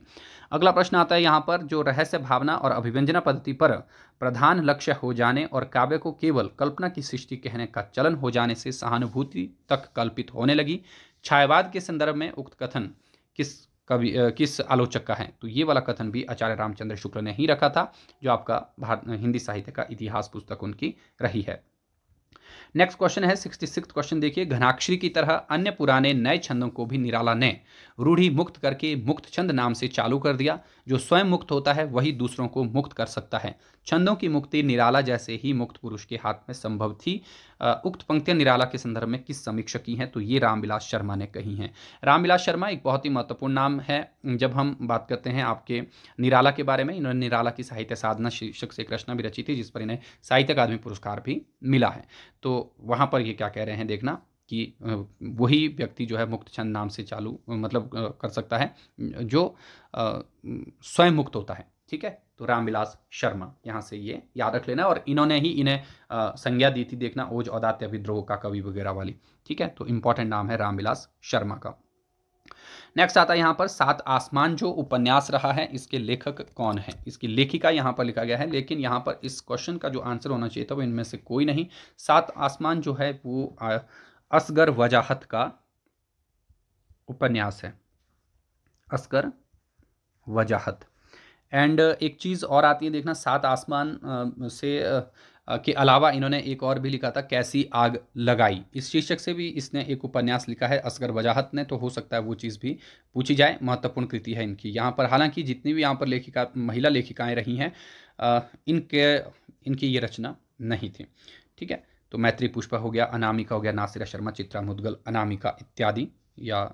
अगला प्रश्न आता है यहाँ पर जो रहस्य भावना और अभिव्यंजना पद्धति पर प्रधान लक्ष्य हो जाने और काव्य को केवल कल्पना की सृष्टि कहने का चलन हो जाने से सहानुभूति तक कल्पित होने लगी छायावाद के संदर्भ में उक्त कथन किस कवि किस आलोचक का है तो ये वाला कथन भी आचार्य रामचंद्र शुक्ल ने ही रखा था जो आपका भारत हिंदी साहित्य का इतिहास पुस्तक उनकी रही है नेक्स्ट क्वेश्चन है सिक्सटी सिक्स क्वेश्चन देखिए घनाक्षरी की तरह अन्य पुराने नए छंदों को भी निराला ने रूढ़ी मुक्त करके मुक्त छंद नाम से चालू कर दिया जो स्वयं मुक्त होता है वही दूसरों को मुक्त कर सकता है छंदों की मुक्ति निराला जैसे ही मुक्त पुरुष के हाथ में संभव थी उक्त पंक्तियां निराला के संदर्भ में किस समीक्षा की हैं तो ये रामविलास शर्मा ने कही हैं रामविलास शर्मा एक बहुत ही महत्वपूर्ण नाम है जब हम बात करते हैं आपके निराला के बारे में इन्होंने निराला की साहित्य साधना शीर्षक से कृष्णा रचना भी रची थी जिस पर इन्हें साहित्य अकादमी पुरस्कार भी मिला है तो वहाँ पर ये क्या कह रहे हैं देखना कि वही व्यक्ति जो है मुक्त छंद नाम से चालू मतलब कर सकता है जो स्वयं मुक्त होता है ठीक है तो रामविलास शर्मा यहाँ से ये याद रख लेना और इन्होंने ही इन्हें संज्ञा दी थी देखना ओज औदात्य विद्रोह का कवि वगैरह वाली ठीक है तो इंपॉर्टेंट नाम है रामविलास शर्मा का नेक्स्ट आता है यहाँ पर सात आसमान जो उपन्यास रहा है इसके लेखक कौन है इसकी लेखिका यहाँ पर लिखा गया है लेकिन यहाँ पर इस क्वेश्चन का जो आंसर होना चाहिए था वो इनमें से कोई नहीं सात आसमान जो है वो असगर वजाहत का उपन्यास है असगर वजाहत एंड uh, एक चीज़ और आती है देखना सात आसमान uh, से uh, के अलावा इन्होंने एक और भी लिखा था कैसी आग लगाई इस शीर्षक से भी इसने एक उपन्यास लिखा है असगर वजाहत ने तो हो सकता है वो चीज़ भी पूछी जाए महत्वपूर्ण कृति है इनकी यहाँ पर हालांकि जितनी भी यहाँ पर लेखिका महिला लेखिकाएं रही हैं इनके इनकी ये रचना नहीं थी ठीक है तो मैत्री पुष्पा हो गया अनामिका हो गया नासिरा शर्मा चित्रा मुदगल अनामिका इत्यादि या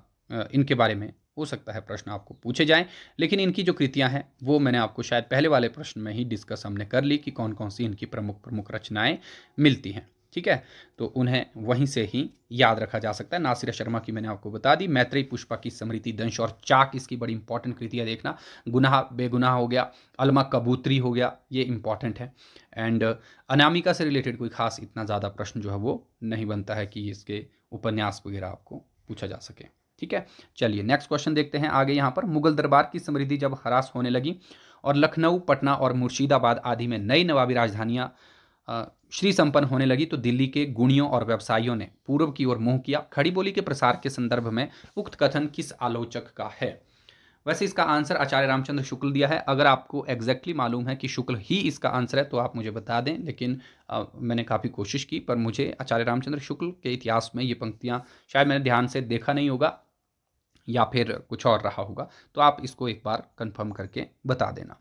इनके बारे में हो सकता है प्रश्न आपको पूछे जाएं लेकिन इनकी जो कृतियां हैं वो मैंने आपको शायद पहले वाले प्रश्न में ही डिस्कस हमने कर ली कि कौन कौन सी इनकी प्रमुख प्रमुख रचनाएं मिलती हैं ठीक है तो उन्हें वहीं से ही याद रखा जा सकता है नासिर शर्मा की मैंने आपको बता दी मैत्री पुष्पा की स्मृति दंश और चाक इसकी बड़ी इंपॉर्टेंट कृतियाँ देखना गुनाह बेगुनाह हो गया अलमा कबूतरी हो गया ये इंपॉर्टेंट है एंड अनामिका से रिलेटेड कोई खास इतना ज़्यादा प्रश्न जो है वो नहीं बनता है कि इसके उपन्यास वगैरह आपको पूछा जा सके ठीक है चलिए नेक्स्ट क्वेश्चन देखते हैं आगे यहाँ पर मुगल दरबार की समृद्धि जब हरास होने लगी और लखनऊ पटना और मुर्शिदाबाद आदि में नई नवाबी राजधानियाँ श्री संपन्न होने लगी तो दिल्ली के गुणियों और व्यवसायियों ने पूर्व की ओर मुंह किया खड़ी बोली के प्रसार के संदर्भ में उक्त कथन किस आलोचक का है वैसे इसका आंसर आचार्य रामचंद्र शुक्ल दिया है अगर आपको एग्जैक्टली मालूम है कि शुक्ल ही इसका आंसर है तो आप मुझे बता दें लेकिन आ, मैंने काफ़ी कोशिश की पर मुझे आचार्य रामचंद्र शुक्ल के इतिहास में ये पंक्तियाँ शायद मैंने ध्यान से देखा नहीं होगा या फिर कुछ और रहा होगा तो आप इसको एक बार कंफर्म करके बता देना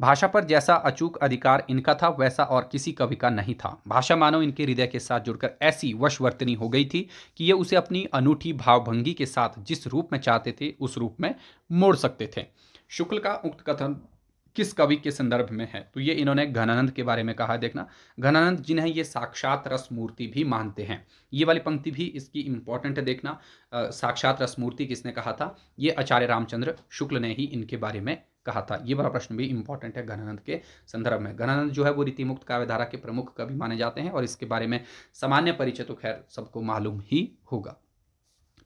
भाषा पर जैसा अचूक अधिकार इनका था वैसा और किसी कवि का नहीं था भाषा मानो इनके हृदय के साथ जुड़कर ऐसी वशवर्तनी हो गई थी कि ये उसे अपनी अनूठी भावभंगी के साथ जिस रूप में चाहते थे उस रूप में मोड़ सकते थे शुक्ल का उक्त कथन किस कवि के संदर्भ में है तो ये इन्होंने घनानंद के बारे में कहा देखना घनानंद जिन्हें ये साक्षात रस मूर्ति भी मानते हैं ये वाली पंक्ति भी इसकी इंपॉर्टेंट है देखना आ, साक्षात रस मूर्ति किसने कहा था ये आचार्य रामचंद्र शुक्ल ने ही इनके बारे में कहा था ये वाला प्रश्न भी इंपॉर्टेंट है घनानंद के संदर्भ में घनानंद जो है वो रीतिमुक्त काव्यधारा के प्रमुख कवि माने जाते हैं और इसके बारे में सामान्य परिचय तो खैर सबको मालूम ही होगा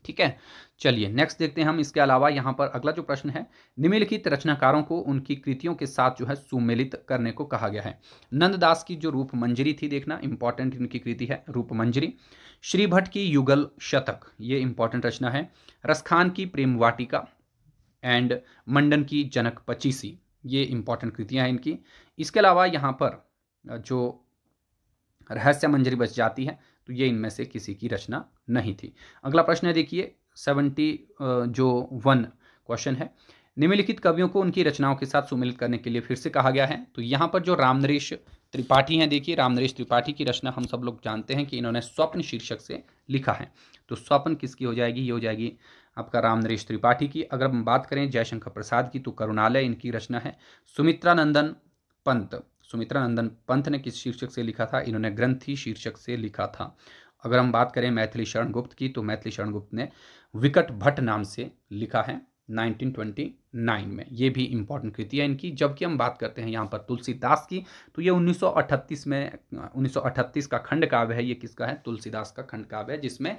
ठीक है चलिए नेक्स्ट देखते हैं हम इसके अलावा यहाँ पर अगला जो प्रश्न है निम्नलिखित रचनाकारों को उनकी कृतियों के साथ जो है सुमेलित करने को कहा गया है नंददास की जो रूप मंजरी थी देखना इंपॉर्टेंट इनकी कृति है रूप मंजरी श्री भट्ट की युगल शतक ये इंपॉर्टेंट रचना है रसखान की प्रेम वाटिका एंड मंडन की जनक पचीसी ये इंपॉर्टेंट कृतियाँ हैं इनकी इसके अलावा यहाँ पर जो रहस्य मंजरी बच जाती है तो ये इनमें से किसी की रचना नहीं थी अगला प्रश्न है देखिए सेवेंटी जो वन क्वेश्चन है निम्नलिखित कवियों को उनकी रचनाओं के साथ सुमिलित करने के लिए फिर से कहा गया है तो यहाँ पर जो राम नरेश त्रिपाठी हैं देखिए राम नरेश त्रिपाठी की रचना हम सब लोग जानते हैं कि इन्होंने स्वप्न शीर्षक से लिखा है तो स्वप्न किसकी हो जाएगी ये हो जाएगी आपका राम नरेश त्रिपाठी की अगर हम बात करें जयशंकर प्रसाद की तो करुणालय इनकी रचना है सुमित्रा नंदन पंत सुमित्रा नंदन पंथ ने किस शीर्षक से लिखा था इन्होंने ग्रंथी शीर्षक से लिखा था अगर हम बात करें मैथिली शरण गुप्त की तो मैथिली शरण गुप्त ने विकट भट्ट नाम से लिखा है 1929 में ये भी इम्पोर्टेंट कृति है इनकी जबकि हम बात करते हैं यहाँ पर तुलसीदास की तो ये 1938 में 1938 का खंड काव्य है ये किसका है तुलसीदास का खंड काव्य है जिसमें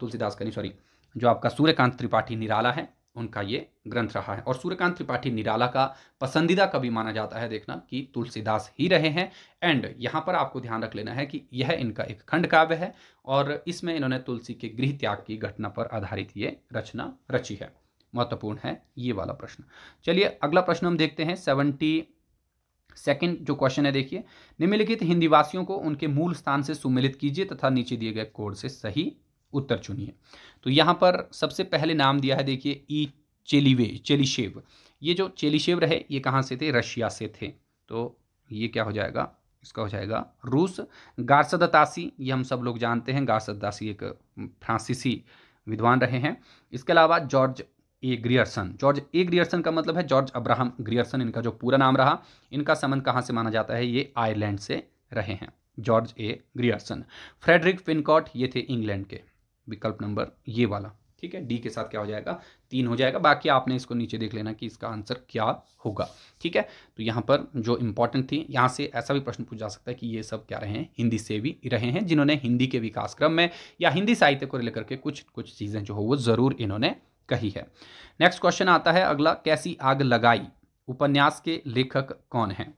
तुलसीदास का नहीं सॉरी जो आपका सूर्यकांत त्रिपाठी निराला है उनका ये ग्रंथ रहा है और सूर्यकांत त्रिपाठी निराला का पसंदीदा कवि माना जाता है देखना कि तुलसीदास ही रहे हैं एंड यहाँ पर आपको ध्यान रख लेना है कि यह इनका एक खंड काव्य है और इसमें इन्होंने तुलसी के गृह त्याग की घटना पर आधारित ये रचना रची है महत्वपूर्ण है ये वाला प्रश्न चलिए अगला प्रश्न हम देखते हैं सेवेंटी सेकेंड जो क्वेश्चन है देखिए निम्नलिखित हिंदी वासियों को उनके मूल स्थान से सुमिलित कीजिए तथा नीचे दिए गए कोड से सही उत्तर चुनिए तो यहाँ पर सबसे पहले नाम दिया है देखिए ई चेलीवे चेलीशेव ये जो चेलीशेव रहे ये कहाँ से थे रशिया से थे तो ये क्या हो जाएगा इसका हो जाएगा रूस गारसदतासी ये हम सब लोग जानते हैं गारसदतासी एक फ्रांसीसी विद्वान रहे हैं इसके अलावा George A Grierson George A Grierson का मतलब है जॉर्ज अब्राहम ग्रियर्सन इनका जो पूरा नाम रहा इनका संबंध कहाँ से माना जाता है ये आयरलैंड से रहे हैं George A Grierson Frederic Pincott ये थे इंग्लैंड के विकल्प नंबर ये वाला ठीक है डी के साथ क्या हो जाएगा तीन हो जाएगा बाकी आपने इसको नीचे देख लेना कि इसका आंसर क्या होगा ठीक है तो यहाँ पर जो इंपॉर्टेंट थी यहाँ से ऐसा भी प्रश्न पूछा जा सकता है कि ये सब क्या रहे हैं हिंदी से भी रहे हैं जिन्होंने हिंदी के विकास क्रम में या हिंदी साहित्य को लेकर के कुछ कुछ चीज़ें जो हो वो ज़रूर इन्होंने कही है नेक्स्ट क्वेश्चन आता है अगला कैसी आग लगाई उपन्यास के लेखक कौन है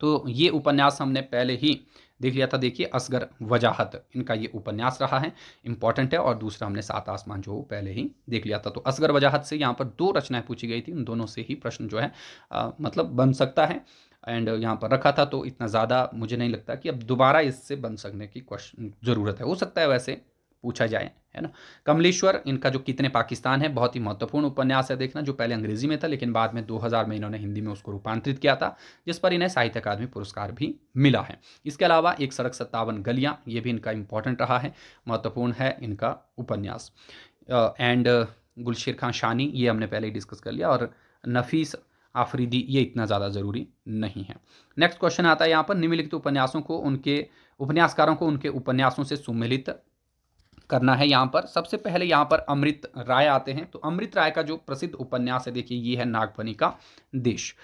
तो ये उपन्यास हमने पहले ही देख लिया था देखिए असगर वजाहत इनका ये उपन्यास रहा है इंपॉर्टेंट है और दूसरा हमने सात आसमान जो पहले ही देख लिया था तो असगर वजाहत से यहाँ पर दो रचनाएं पूछी गई थी उन दोनों से ही प्रश्न जो है आ, मतलब बन सकता है एंड यहाँ पर रखा था तो इतना ज़्यादा मुझे नहीं लगता कि अब दोबारा इससे बन सकने की क्वेश्चन ज़रूरत है हो सकता है वैसे पूछा जाए है ना कमलेश्वर इनका जो कितने पाकिस्तान है बहुत ही महत्वपूर्ण उपन्यास है देखना जो पहले अंग्रेजी में था लेकिन बाद में 2000 में इन्होंने हिंदी में उसको रूपांतरित किया था जिस पर इन्हें साहित्य अकादमी पुरस्कार भी मिला है इसके अलावा एक सड़क सत्तावन गलियाँ ये भी इनका इंपॉर्टेंट रहा है महत्वपूर्ण है इनका उपन्यास एंड गुलशेर खान खां शानी ये हमने पहले ही डिस्कस कर लिया और नफीस आफरीदी ये इतना ज़्यादा ज़रूरी नहीं है नेक्स्ट क्वेश्चन आता है यहाँ पर निम्नलिखित उपन्यासों को उनके उपन्यासकारों को उनके उपन्यासों से सुमिलित करना है यहाँ पर सबसे पहले यहाँ पर अमृत राय आते हैं तो अमृत राय का जो प्रसिद्ध उपन्यास है देखिए ये है नागफनी का देश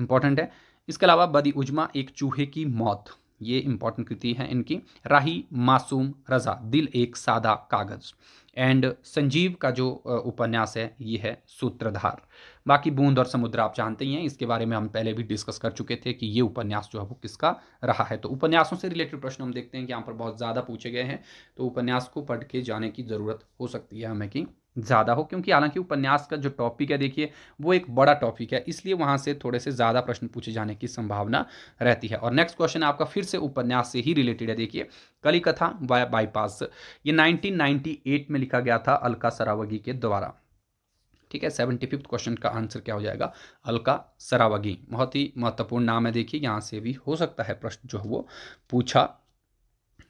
इंपॉर्टेंट है इसके अलावा बदी उजमा एक चूहे की मौत ये इंपॉर्टेंट कृति है इनकी राही मासूम रज़ा दिल एक सादा कागज़ एंड संजीव का जो उपन्यास है ये है सूत्रधार बाकी बूंद और समुद्र आप जानते ही हैं इसके बारे में हम पहले भी डिस्कस कर चुके थे कि ये उपन्यास जो है वो किसका रहा है तो उपन्यासों से रिलेटेड प्रश्न हम देखते हैं कि यहाँ पर बहुत ज़्यादा पूछे गए हैं तो उपन्यास को पढ़ के जाने की ज़रूरत हो सकती है हमें कि ज़्यादा हो क्योंकि हालांकि उपन्यास का जो टॉपिक है देखिए वो एक बड़ा टॉपिक है इसलिए वहाँ से थोड़े से ज़्यादा प्रश्न पूछे जाने की संभावना रहती है और नेक्स्ट क्वेश्चन आपका फिर से उपन्यास से ही रिलेटेड है देखिए कली कथा वाया बाईपास ये 1998 में लिखा गया था अलका सरावगी के द्वारा ठीक है सेवेंटी फिफ्थ क्वेश्चन का आंसर क्या हो जाएगा अलका सरावगी बहुत ही महत्वपूर्ण नाम है देखिए यहाँ से भी हो सकता है प्रश्न जो है वो पूछा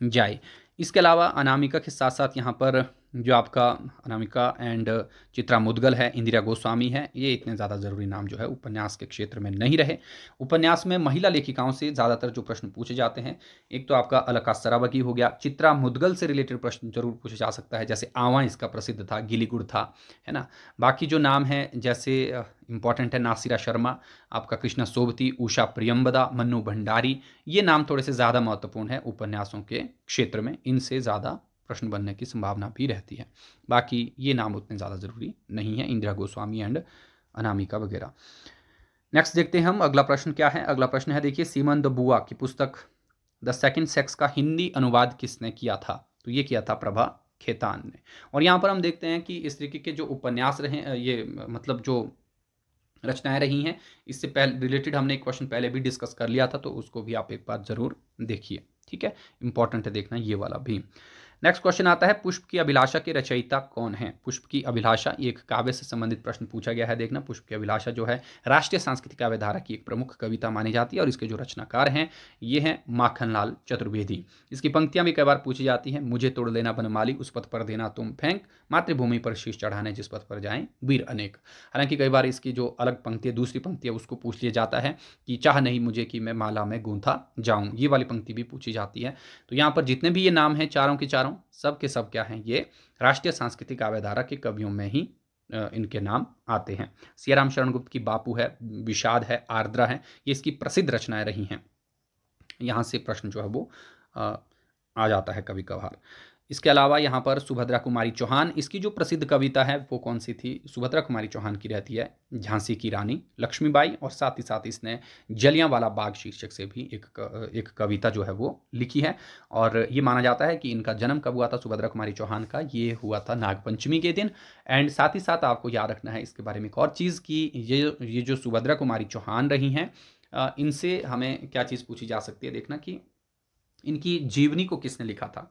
जाए इसके अलावा अनामिका के साथ साथ यहाँ पर जो आपका अनामिका एंड uh, चित्रा मुदगल है इंदिरा गोस्वामी है ये इतने ज़्यादा ज़रूरी नाम जो है उपन्यास के क्षेत्र में नहीं रहे उपन्यास में महिला लेखिकाओं से ज़्यादातर जो प्रश्न पूछे जाते हैं एक तो आपका अलका सराबकी हो गया चित्रा मुदगल से रिलेटेड प्रश्न जरूर पूछा जा सकता है जैसे आवा इसका प्रसिद्ध था गिलीगुड़ था है ना बाकी जो नाम है जैसे इंपॉर्टेंट uh, है नासिरा शर्मा आपका कृष्णा सोबती उषा प्रियम्बदा मन्नू भंडारी ये नाम थोड़े से ज़्यादा महत्वपूर्ण है उपन्यासों के क्षेत्र में इनसे ज़्यादा प्रश्न बनने की संभावना भी रहती है बाकी ये नाम उतने ज़्यादा ज़रूरी नहीं है इंदिरा गोस्वामी एंड अनामिका वगैरह नेक्स्ट देखते हैं हम अगला प्रश्न क्या है अगला प्रश्न है देखिए सीमन द बुआ की पुस्तक द सेकंड सेक्स का हिंदी अनुवाद किसने किया था तो ये किया था प्रभा खेतान ने और यहाँ पर हम देखते हैं कि इस तरीके के जो उपन्यास रहे ये मतलब जो रचनाएं रही हैं इससे पहले रिलेटेड हमने एक क्वेश्चन पहले भी डिस्कस कर लिया था तो उसको भी आप एक बार ज़रूर देखिए ठीक है इंपॉर्टेंट है देखना ये वाला भी नेक्स्ट क्वेश्चन आता है पुष्प की अभिलाषा के रचयिता कौन है पुष्प की अभिलाषा एक काव्य से संबंधित प्रश्न पूछा गया है देखना पुष्प की अभिलाषा जो है राष्ट्रीय सांस्कृतिक काव्य धारा की एक प्रमुख कविता मानी जाती है और इसके जो रचनाकार हैं ये हैं माखनलाल चतुर्वेदी इसकी पंक्तियां भी कई बार पूछी जाती हैं मुझे तोड़ लेना बनमाली उस पथ पर देना तुम फेंक मातृभूमि पर शीश चढ़ाने जिस पथ पर जाएं वीर अनेक हालांकि कई बार इसकी जो अलग पंक्ति है दूसरी पंक्ति है उसको पूछ लिया जाता है कि चाह नहीं मुझे कि मैं माला में गूंथा जाऊं ये वाली पंक्ति भी पूछी जाती है तो यहाँ पर जितने भी ये नाम हैं चारों के चारों हूँ सब के सब क्या हैं ये राष्ट्रीय सांस्कृतिक आवेदारा के कवियों में ही इनके नाम आते हैं सियाराम शरण गुप्त की बापू है विषाद है आर्द्रा है ये इसकी प्रसिद्ध रचनाएं रही हैं यहाँ से प्रश्न जो है वो आ, आ जाता है कभी कभार इसके अलावा यहाँ पर सुभद्रा कुमारी चौहान इसकी जो प्रसिद्ध कविता है वो कौन सी थी सुभद्रा कुमारी चौहान की रहती है झांसी की रानी लक्ष्मीबाई और साथ ही साथ इसने जलियांवाला बाग शीर्षक से भी एक एक कविता जो है वो लिखी है और ये माना जाता है कि इनका जन्म कब हुआ था सुभद्रा कुमारी चौहान का ये हुआ था नागपंचमी के दिन एंड साथ ही साथ आपको याद रखना है इसके बारे में एक और चीज़ की ये ये जो सुभद्रा कुमारी चौहान रही हैं इनसे हमें क्या चीज़ पूछी जा सकती है देखना कि इनकी जीवनी को किसने लिखा था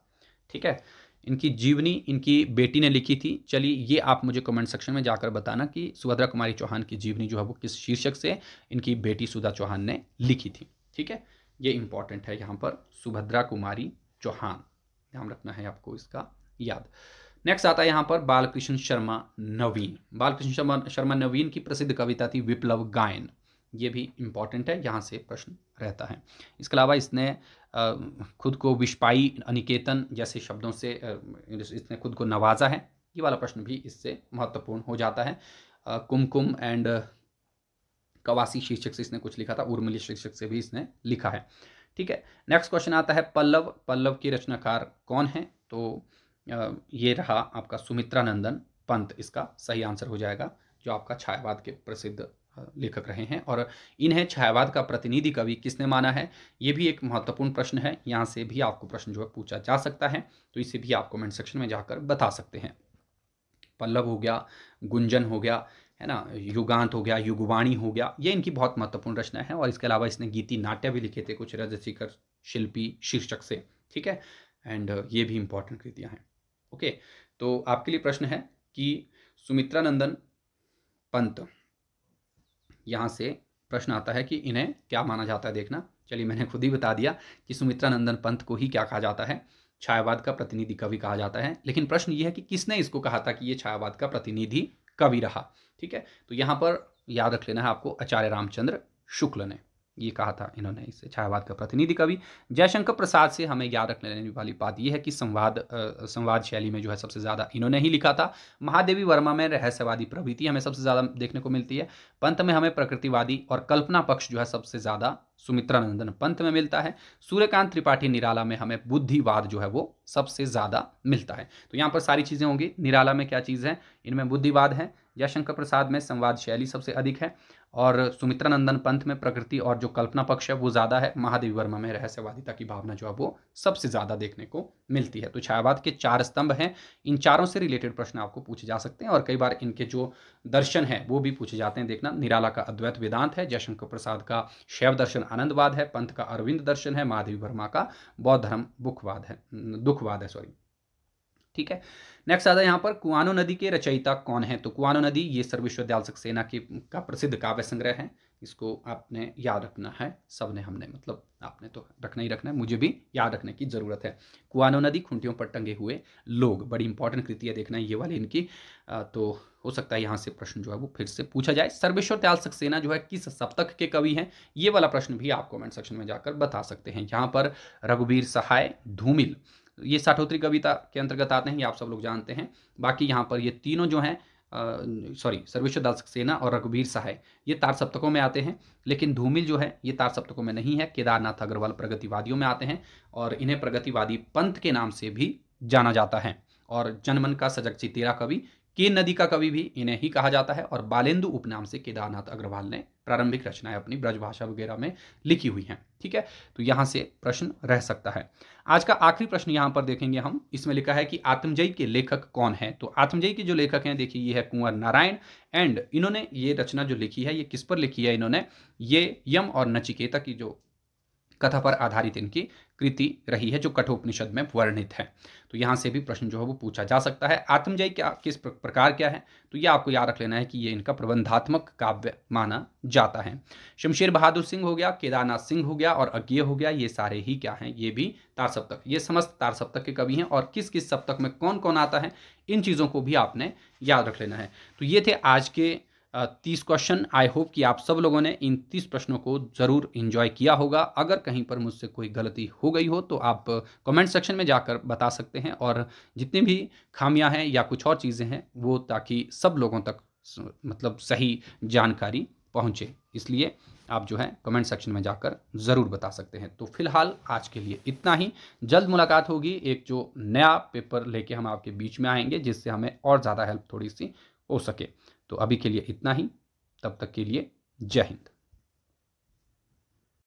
ठीक है इनकी जीवनी इनकी बेटी ने लिखी थी चलिए ये आप मुझे कमेंट सेक्शन में जाकर बताना कि सुभद्रा कुमारी चौहान की जीवनी जो है वो किस शीर्षक से इनकी बेटी सुधा चौहान ने लिखी थी ठीक है ये इंपॉर्टेंट है यहाँ पर सुभद्रा कुमारी चौहान ध्यान रखना है आपको इसका याद नेक्स्ट आता है यहाँ पर बालकृष्ण शर्मा नवीन बालकृष्ण शर्मा शर्मा नवीन की प्रसिद्ध कविता थी विप्लव गायन ये भी इम्पॉर्टेंट है यहाँ से प्रश्न रहता है इसके अलावा इसने खुद को विष्पाई अनिकेतन जैसे शब्दों से इसने खुद को नवाजा है ये वाला प्रश्न भी इससे महत्वपूर्ण हो जाता है कुमकुम एंड कवासी शीर्षक से इसने कुछ लिखा था उर्मिली शीर्षक से भी इसने लिखा है ठीक है नेक्स्ट क्वेश्चन आता है पल्लव पल्लव के रचनाकार कौन है तो ये रहा आपका सुमित्रा नंदन पंत इसका सही आंसर हो जाएगा जो आपका छायावाद के प्रसिद्ध लेखक रहे हैं और इन्हें छायावाद का प्रतिनिधि कवि किसने माना है ये भी एक महत्वपूर्ण प्रश्न है यहाँ से भी आपको प्रश्न जो है पूछा जा सकता है तो इसे भी आप कमेंट सेक्शन में जाकर बता सकते हैं पल्लव हो गया गुंजन हो गया है ना युगांत हो गया युगवाणी हो गया ये इनकी बहुत महत्वपूर्ण रचना है और इसके अलावा इसने गीति नाट्य भी लिखे थे कुछ रजशिखर शिल्पी शीर्षक से ठीक है एंड ये भी इंपॉर्टेंट कृतियाँ हैं ओके तो आपके लिए प्रश्न है कि सुमित्रा नंदन पंत यहाँ से प्रश्न आता है कि इन्हें क्या माना जाता है देखना चलिए मैंने खुद ही बता दिया कि सुमित्रा नंदन पंत को ही क्या कहा जाता है छायावाद का प्रतिनिधि कवि कहा जाता है लेकिन प्रश्न ये है कि किसने इसको कहा था कि ये छायावाद का प्रतिनिधि कवि रहा ठीक है तो यहाँ पर याद रख लेना है आपको आचार्य रामचंद्र शुक्ल ने ये कहा था इन्होंने इस छायावाद का प्रतिनिधि कवि जयशंकर प्रसाद से हमें याद रखने लेने वाली बात यह है कि संवाद संवाद शैली में जो है सबसे ज़्यादा इन्होंने ही लिखा था महादेवी वर्मा में रहस्यवादी प्रवृत्ति हमें सबसे ज़्यादा देखने को मिलती है पंत में हमें प्रकृतिवादी और कल्पना पक्ष जो है सबसे ज़्यादा सुमित्रा नंदन पंत में मिलता है सूर्यकांत त्रिपाठी निराला में हमें बुद्धिवाद जो है वो सबसे ज़्यादा मिलता है तो यहाँ पर सारी चीज़ें होंगी निराला में क्या चीज़ है इनमें बुद्धिवाद है जयशंकर प्रसाद में संवाद शैली सबसे अधिक है और सुमित्रा नंदन पंथ में प्रकृति और जो कल्पना पक्ष है वो ज़्यादा है महादेवी वर्मा में रहस्यवादिता की भावना जो है वो सबसे ज़्यादा देखने को मिलती है तो छायावाद के चार स्तंभ हैं इन चारों से रिलेटेड प्रश्न आपको पूछे जा सकते हैं और कई बार इनके जो दर्शन है वो भी पूछे जाते हैं देखना निराला का अद्वैत वेदांत है जयशंकर प्रसाद का शैव दर्शन आनंदवाद है पंथ का अरविंद दर्शन है महादेवी वर्मा का बौद्ध धर्म बुखवाद है दुखवाद है सॉरी ठीक है नेक्स्ट आता है यहाँ पर कुआनो नदी के रचयिता कौन है तो कुआनो नदी ये सर्वविश्वविद्याल सक्सेना के का प्रसिद्ध काव्य संग्रह है इसको आपने याद रखना है सबने हमने मतलब आपने तो रखना ही रखना है मुझे भी याद रखने की ज़रूरत है कुआनो नदी खूंटियों पर टंगे हुए लोग बड़ी इंपॉर्टेंट कृति है देखना ये वाली इनकी तो हो सकता है यहाँ से प्रश्न जो है वो फिर से पूछा जाए सर्वेश्वर त्याल सक्सेना जो है किस सप्तक के कवि हैं ये वाला प्रश्न भी आप कमेंट सेक्शन में जाकर बता सकते हैं यहाँ पर रघुवीर सहाय धूमिल ये साठोत्री कविता के अंतर्गत आते हैं ये आप सब लोग जानते हैं बाकी यहाँ पर ये तीनों जो हैं सॉरी सर्वेश्वर दास सेना और रघुवीर सहाय ये तार सप्तकों में आते हैं लेकिन धूमिल जो है ये तार सप्तकों में नहीं है केदारनाथ अग्रवाल प्रगतिवादियों में आते हैं और इन्हें प्रगतिवादी पंथ के नाम से भी जाना जाता है और जनमन का सजग चितेरा कवि के नदी का कवि भी इन्हें ही कहा जाता है और बालेंदु उपनाम से केदारनाथ अग्रवाल ने प्रारंभिक रचनाएं अपनी ब्रजभाषा वगैरह में लिखी हुई हैं ठीक है तो यहाँ से प्रश्न रह सकता है आज का आखिरी प्रश्न यहाँ पर देखेंगे हम इसमें लिखा है कि आत्मजयी के लेखक कौन है तो आत्मजयी के जो लेखक हैं देखिए ये है कुंवर नारायण एंड इन्होंने ये रचना जो लिखी है ये किस पर लिखी है इन्होंने ये यम और नचिकेता की जो कथा पर आधारित इनकी कृति रही है जो कठोपनिषद में वर्णित है तो यहाँ से भी प्रश्न जो है वो पूछा जा सकता है आत्मजय क्या किस प्रकार क्या है तो ये आपको याद रख लेना है कि ये इनका प्रबंधात्मक काव्य माना जाता है शमशेर बहादुर सिंह हो गया केदारनाथ सिंह हो गया और अज्ञे हो गया ये सारे ही क्या हैं ये भी तार सप्तक ये समस्त तार सप्तक के कवि हैं और किस किस सप्तक में कौन कौन आता है इन चीज़ों को भी आपने याद रख लेना है तो ये थे आज के तीस क्वेश्चन आई होप कि आप सब लोगों ने इन तीस प्रश्नों को ज़रूर इंजॉय किया होगा अगर कहीं पर मुझसे कोई गलती हो गई हो तो आप कमेंट सेक्शन में जाकर बता सकते हैं और जितनी भी खामियां हैं या कुछ और चीज़ें हैं वो ताकि सब लोगों तक मतलब सही जानकारी पहुँचे इसलिए आप जो है कमेंट सेक्शन में जाकर ज़रूर बता सकते हैं तो फिलहाल आज के लिए इतना ही जल्द मुलाकात होगी एक जो नया पेपर लेके हम आपके बीच में आएंगे जिससे हमें और ज़्यादा हेल्प थोड़ी सी हो सके तो अभी के लिए इतना ही तब तक के लिए जय हिंद